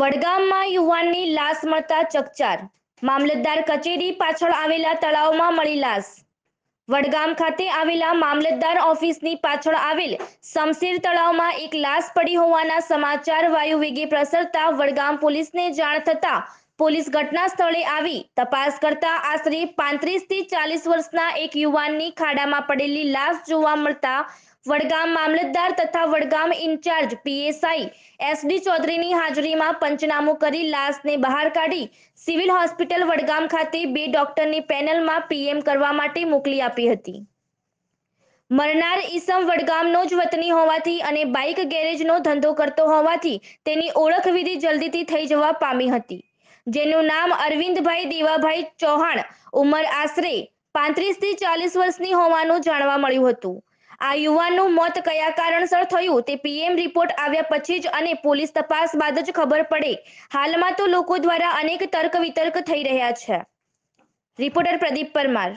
વડગામમાં યુવાનની લાશ મળતા ચકચાર મામલતદાર કચેરી પાછળ આવેલા તળાવમાં મળી લાશ વડગામ ખાતે આવેલા મામલતદાર ઓફિસની પાછળ આવેલ શમશીર તળાવમાં એક લાશ પડી હોવાના સમાચાર વાયુ વેગે પ્રસરતા વડગામ પોલીસને જાણ થતા પોલીસ ઘટના સ્થળે આવી તપાસ કરતા આશરે પાંત્રીસ થી ચાલીસ વર્ષના એક યુવાનની ખાડામાં પડેલી લાશ જોવા મળતા વડગામ મામલતદાર તથા વડગામ ઇન્ચાર્જ પીએસઆઈ એસડી ચૌધરીની હાજરીમાં પંચનામું કરી લાશને બહાર કાઢી સિવિલ હોસ્પિટલ વડગામ ખાતે બે ડોક્ટરની પેનલમાં પીએમ કરવા માટે મોકલી આપી હતી મરનાર ઈસમ વડગામનો જ વતની હોવાથી અને બાઇક ગેરેજનો ધંધો કરતો હોવાથી તેની ઓળખવિધિ જલ્દીથી થઈ જવા પામી હતી જેનું નામ અરવિંદભાઈ દેવાભાઈ ચૌહાણ ઉંમર આશરે પાંત્રીસ થી ચાલીસ વર્ષની હોવાનું જાણવા મળ્યું હતું આ યુવાનનું મોત કયા કારણસર થયું તે પીએમ રિપોર્ટ આવ્યા પછી જ અને પોલીસ તપાસ બાદ જ ખબર પડે હાલમાં તો લોકો દ્વારા અનેક તર્ક વિતર્ક થઈ રહ્યા છે રિપોર્ટર પ્રદીપ પરમાર